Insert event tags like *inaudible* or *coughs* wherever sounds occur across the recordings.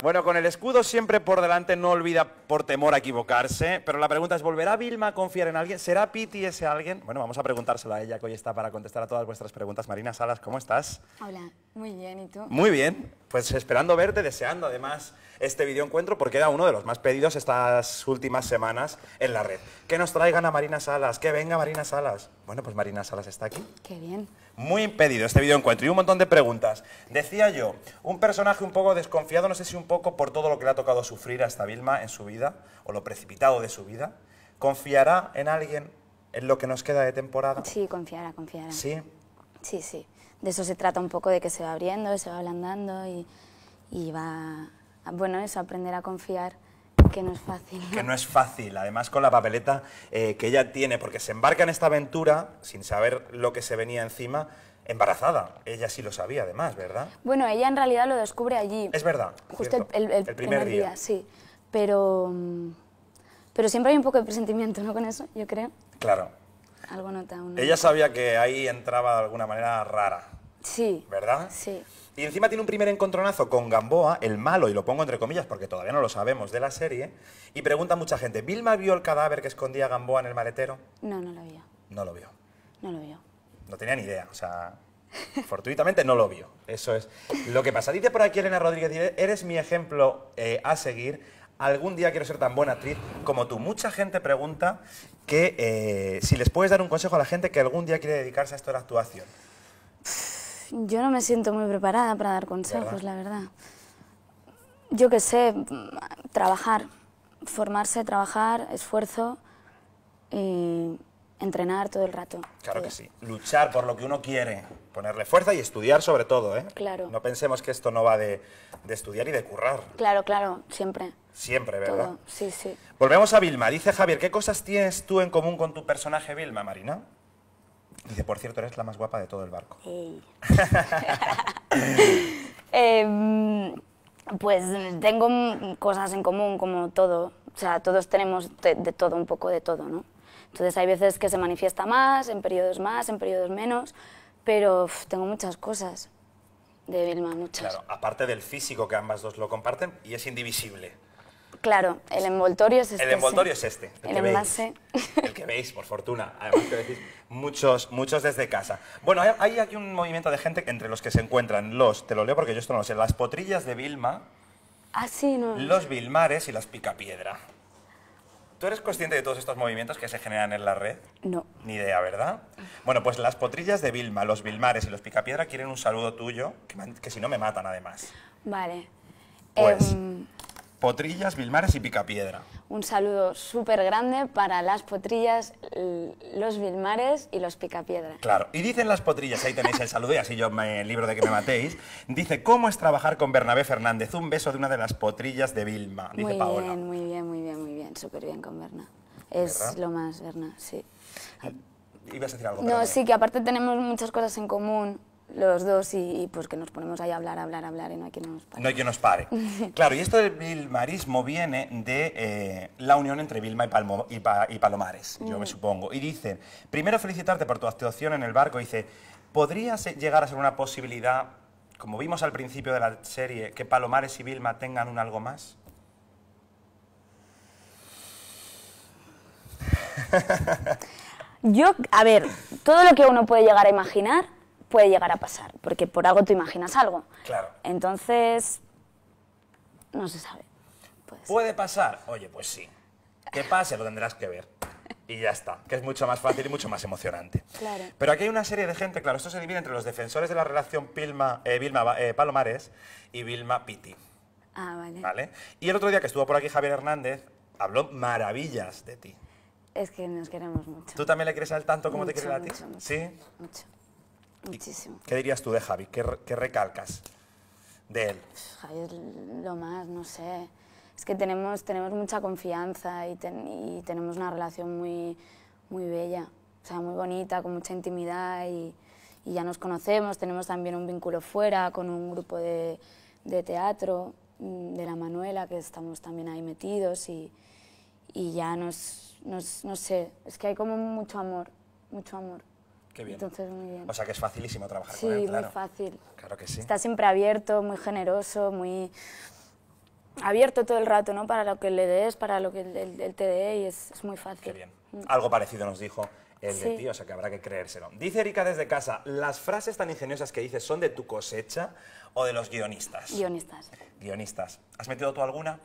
Bueno, con el escudo siempre por delante, no olvida por temor a equivocarse, pero la pregunta es, ¿volverá Vilma a confiar en alguien? ¿Será Piti ese alguien? Bueno, vamos a preguntárselo a ella, que hoy está para contestar a todas vuestras preguntas. Marina Salas, ¿cómo estás? Hola, muy bien, ¿y tú? Muy bien, pues esperando verte, deseando además este videoencuentro, porque era uno de los más pedidos estas últimas semanas en la red. Que nos traigan a Marina Salas, que venga Marina Salas. Bueno, pues Marina Salas está aquí. Qué bien. Muy impedido este video encuentro y un montón de preguntas. Decía yo, un personaje un poco desconfiado, no sé si un poco por todo lo que le ha tocado sufrir a hasta Vilma en su vida, o lo precipitado de su vida, ¿confiará en alguien en lo que nos queda de temporada? Sí, confiará, confiará. ¿Sí? Sí, sí. De eso se trata un poco, de que se va abriendo, se va ablandando y, y va... Bueno, eso, aprender a confiar que no es fácil. Que no es fácil, además con la papeleta eh, que ella tiene, porque se embarca en esta aventura sin saber lo que se venía encima, embarazada. Ella sí lo sabía, además, ¿verdad? Bueno, ella en realidad lo descubre allí. Es verdad. Justo el, primer, día. sí. Pero, mm, pero siempre hay un poco de presentimiento, ¿no? Con eso, yo creo. Claro. Algo nota. Uno. Ella sabía que ahí entraba de alguna manera rara. Sí. ¿Verdad? Sí. Y encima tiene un primer encontronazo con Gamboa, el malo, y lo pongo entre comillas porque todavía no lo sabemos de la serie, y pregunta a mucha gente, ¿Vilma vio el cadáver que escondía Gamboa en el maletero? No, no lo vio. No lo vio. No lo vio. No tenía ni idea, o sea, fortuitamente no lo vio. Eso es lo que pasa. Dice por aquí Elena Rodríguez, eres mi ejemplo eh, a seguir. Algún día quiero ser tan buena actriz como tú. Mucha gente pregunta que eh, si les puedes dar un consejo a la gente que algún día quiere dedicarse a esto de la actuación. Yo no me siento muy preparada para dar consejos, la verdad. Yo qué sé, trabajar, formarse, trabajar, esfuerzo y entrenar todo el rato. Claro que sí. Luchar por lo que uno quiere, ponerle fuerza y estudiar sobre todo, ¿eh? Claro. No pensemos que esto no va de, de estudiar y de currar. Claro, claro, siempre. Siempre, ¿verdad? Sí, sí. Volvemos a Vilma. Dice Javier, ¿qué cosas tienes tú en común con tu personaje Vilma, Marina? Dice, por cierto, eres la más guapa de todo el barco. *laughs* Em, pues tengo cosas en común, como todo. O sea, todos tenemos de, todo, un poco de todo, ¿no? Entonces hay veces que se manifiesta más, en periodos más, en periodos menos, pero tengo muchas cosas de Vilma, muchas. Claro, aparte del físico que ambas dos lo comparten y es indivisible. Claro, el envoltorio es este. El envoltorio es este. El, que envase. Veis, el que veis, por fortuna. Además decís muchos, muchos desde casa. Bueno, hay, aquí un movimiento de gente entre los que se encuentran los, te lo leo porque yo esto no lo sé, las potrillas de Vilma, ah, sí, no. los Vilmares y las Picapiedra. ¿Tú eres consciente de todos estos movimientos que se generan en la red? No. Ni idea, ¿verdad? Bueno, pues las potrillas de Vilma, los Vilmares y los Picapiedra quieren un saludo tuyo, que, si no me matan además. Vale. Pues... Em, Potrillas, Vilmares y Picapiedra. Un saludo súper grande para las Potrillas, los Vilmares y los Picapiedra. Claro, y dicen las Potrillas, ahí tenéis el saludo y así yo me libro de que me matéis. Dice, ¿cómo es trabajar con Bernabé Fernández? Un beso de una de las Potrillas de Vilma, dice muy Bien, muy bien, muy bien, muy bien, súper bien con Berna. Es lo más, Berna, sí. Ah, ¿Ibas a decir algo? No, sí, que aparte tenemos muchas cosas en común los dos y, pues que nos ponemos ahí a hablar, a hablar, a hablar y no hay quien nos pare. No hay nos pare. *laughs* claro, y esto del vilmarismo viene de eh, la unión entre Vilma y, y, Palomares, yo me mm. supongo. Y dice... primero felicitarte por tu actuación en el barco, dice, ...¿podrías llegar a ser una posibilidad, como vimos al principio de la serie, que Palomares y Vilma tengan un algo más? *laughs* Yo, a ver, todo lo que uno puede llegar a imaginar puede llegar a pasar, porque por algo tú imaginas algo. Claro. Entonces, no se sabe. Puede, pasar. Oye, pues sí. Que pase, lo tendrás que ver. Y ya está, que es mucho más fácil y mucho más emocionante. Claro. Pero aquí hay una serie de gente, claro, esto se divide entre los defensores de la relación eh, Vilma eh, Palomares y Vilma Piti. Ah, vale. vale. Y el otro día que estuvo por aquí Javier Hernández, habló maravillas de ti. Es que nos queremos mucho. ¿Tú también le crees al tanto como te quiere a ti? ¿Sí? Mucho. Muchísimo. ¿Qué dirías tú de Javi? ¿Qué, qué recalcas de él? Javi es lo más, no sé. Es que tenemos, tenemos mucha confianza y, tenemos una relación muy, muy bella, o sea, muy bonita, con mucha intimidad y, ya nos conocemos. Tenemos también un vínculo fuera con un grupo de, de teatro mm, de la Manuela, que estamos también ahí metidos y, ya nos, no sé, es que hay como mucho amor, mucho amor. Qué bien. Entonces, O sea que es facilísimo trabajar con él, claro. muy fácil. Claro que sí. Está siempre abierto, muy generoso, muy abierto todo el rato, ¿no? Para lo que le des, para lo que él te dé y es, muy fácil. Qué bien. Mm. Algo parecido nos dijo el de ti, o sea que habrá que creérselo. Dice Erika desde casa, ¿las frases tan ingeniosas que dices son de tu cosecha o de los guionistas? Guionistas. Guionistas. ¿Has metido tú alguna?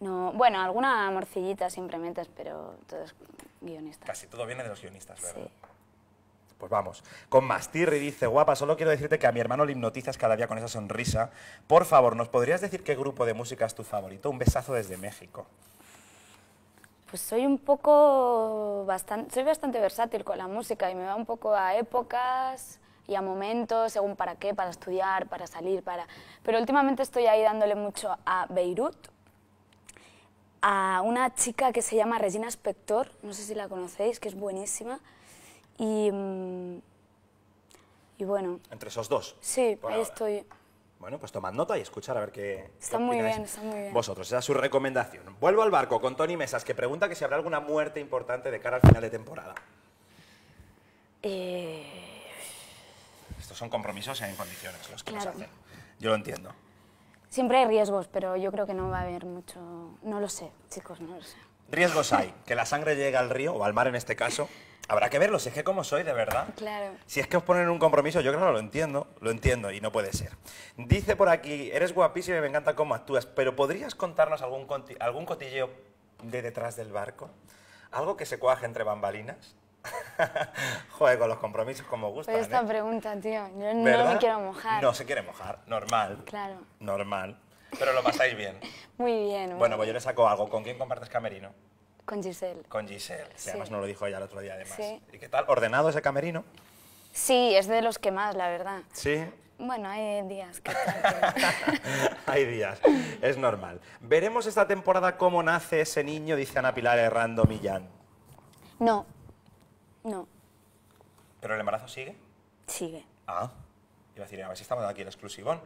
No, bueno, alguna morcillita simplemente, pero todo es guionista. Casi todo viene de los guionistas, ¿verdad? Pues vamos. Con Mastirri dice, guapa, solo quiero decirte que a mi hermano le hipnotizas cada día con esa sonrisa. Por favor, ¿nos podrías decir qué grupo de música es tu favorito? Un besazo desde México. Pues soy un poco, bastante, soy bastante versátil con la música y me va un poco a épocas y a momentos, según para qué, para estudiar, para salir, para... Pero últimamente estoy ahí dándole mucho a Beirut, a una chica que se llama Regina Spector, no sé si la conocéis, que es buenísima, y, mm, y bueno. Entre esos dos. Sí, ahí estoy. Bueno, pues tomad nota y escuchar a ver qué. Está muy bien, está muy bien. Vosotros, esa es su recomendación. Vuelvo al barco con Tony Mesas, que pregunta que si habrá alguna muerte importante de cara al final de temporada. Eh. Estos son compromisos y hay condiciones los que los hacen. Yo lo entiendo. Siempre hay riesgos, pero yo creo que no va a haber mucho. No lo sé, chicos, no lo sé riesgos hay. Que la sangre llegue al río, o al mar en este caso. Habrá que verlo, si es que como soy, de verdad. Claro. Si es que os ponen un compromiso, yo claro, lo entiendo, lo entiendo y no puede ser. Dice por aquí, eres guapísimo y me encanta cómo actúas, pero ¿podrías contarnos algún, algún cotilleo de detrás del barco? ¿Algo que se cuaje entre bambalinas? *laughs* Joder, con los compromisos como gusta. Pero esta ¿eh? pregunta, tío, yo no me quiero mojar. No se quiere mojar, normal. Claro. Normal. Pero lo pasáis bien. *laughs* muy bien. Muy bueno, pues yo le saco algo. ¿Con quién compartes camerino? Con Giselle. Con Giselle. Sí. Además no lo dijo ella el otro día, además. ¿Y qué tal? ¿Ordenado ese camerino? Sí, es de los que más, la verdad. Sí. Bueno, hay días que... *laughs* hay días, es normal. ¿Veremos esta temporada cómo nace ese niño, dice Ana Pilar errando Millán? No, no. ¿Pero el embarazo sigue? Sigue. Ah, iba a decir, a ver si estamos aquí el exclusivón.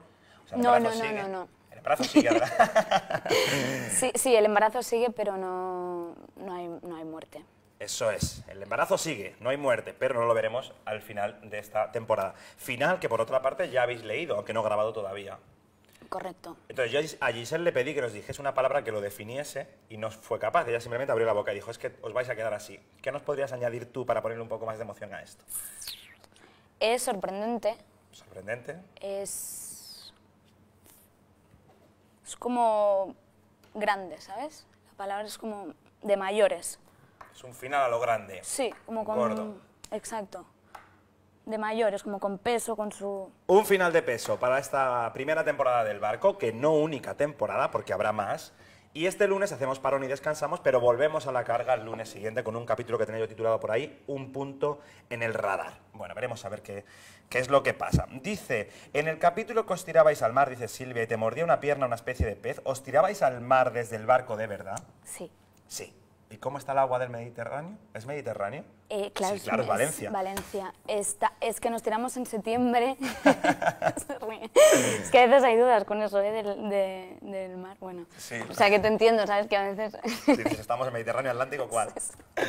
no, no, no, no embarazo sigue, ¿verdad? *laughs* sí, sí, el embarazo sigue, pero no, no, hay, no hay muerte. Eso es, el embarazo sigue, no hay muerte, pero no lo veremos al final de esta temporada. Final que por otra parte ya habéis leído, aunque no grabado todavía. Correcto. Entonces yo a Giselle le pedí que nos dijese una palabra que lo definiese y no fue capaz, ella simplemente abrió la boca y dijo, es que os vais a quedar así. ¿Qué nos podrías añadir tú para ponerle un poco más de emoción a esto? Es sorprendente. Sorprendente. Es es como grande, ¿sabes? La palabra es como de mayores. Es un final a lo grande. Sí, como con... Exacto. De mayores, como con peso, con su... Un final de peso para esta primera temporada del barco, que no única temporada, porque habrá más. Y este lunes hacemos parón y descansamos, pero volvemos a la carga el lunes siguiente con un capítulo que tenía yo titulado por ahí, Un punto en el radar. Bueno, veremos a ver qué, qué es lo que pasa. Dice, en el capítulo que os tirabais al mar, dice Silvia, y te mordía una pierna una especie de pez, ¿os tirabais al mar desde el barco de verdad? Sí. Sí. ¿Y cómo está el agua del Mediterráneo? ¿Es Mediterráneo? claro, eh, sí, claro, es, Valencia. Valencia. Está, es que nos tiramos en septiembre. *laughs* es que a veces hay dudas con eso ¿eh? del, de, del mar. Bueno, o sea que te entiendo, ¿sabes? Que a veces... si pues estamos en Mediterráneo Atlántico, ¿cuál?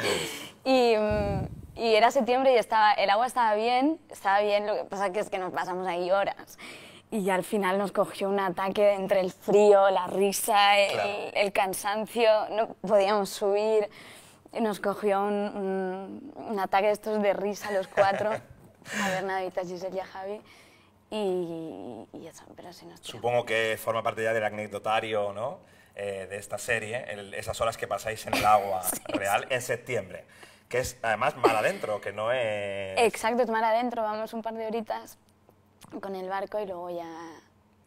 *laughs* y, mm, y, era septiembre y estaba, el agua estaba bien, estaba bien, lo que pasa que es que nos pasamos ahí horas. Y ya al final nos cogió un ataque entre el frío, la risa, el, cansancio, no podíamos subir. Nos cogió un, ataque de estos de risa los cuatro, *laughs* a Bernadita, Giselle y Javi. Y, eso, pero Supongo que forma parte ya del anecdotario, ¿no? Eh, de esta serie, esas horas que pasáis en el agua *laughs* real en septiembre, que es además mal adentro, que no es... Exacto, es mal adentro, vamos un par de horitas con el barco y luego ya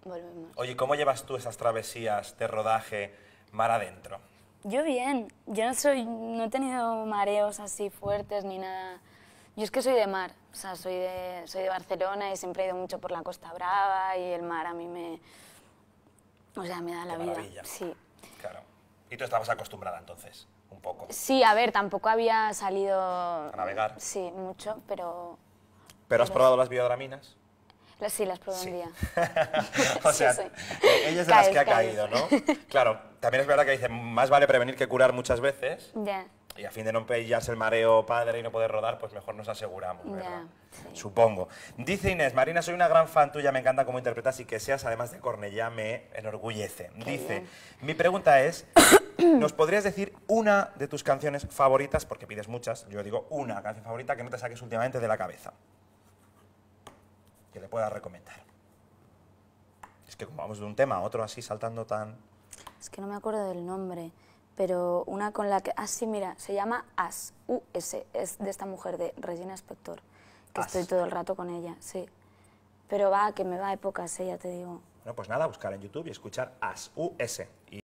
volvemos. Oye, ¿cómo llevas tú esas travesías de rodaje mar adentro? Yo bien, yo no soy, no he tenido mareos así fuertes ni nada. Yo es que soy de mar, o sea, soy de, soy de Barcelona y siempre he ido mucho por la Costa Brava y el mar a mí me, o sea, me da la vida. Sí. Claro. ¿Y tú estabas acostumbrada entonces? Un poco. Sí, a ver, tampoco había salido... A navegar. Sí, mucho, pero... ¿Pero has probado las biodraminas? Pues sí, las probé un día. *laughs* o sea, ella es de las que ha caído, ¿no? *laughs* Claro, también es verdad que dice, más vale prevenir que curar muchas veces. Ya. Y a fin de no pillarse el mareo padre y no poder rodar, pues mejor nos aseguramos, Supongo. Dice Inés, Marina, soy una gran fan tuya, me encanta cómo interpretas y que seas, además de Cornellá, me enorgullece. Dice, mi pregunta es, *coughs* ¿nos podrías decir una de tus canciones favoritas? Porque pides muchas, yo digo una canción favorita que no te saques últimamente de la cabeza que le pueda recomendar. Es que como vamos de un tema a otro así saltando tan... Es que no me acuerdo del nombre, pero una con la que... Ah, sí, mira, se llama As, U-S, es de esta mujer, de Regina Spector, que estoy todo el rato con ella, sí. Pero va, que me va a épocas, ella ¿eh? ya te digo. Bueno, pues nada, buscar en YouTube y escuchar As, u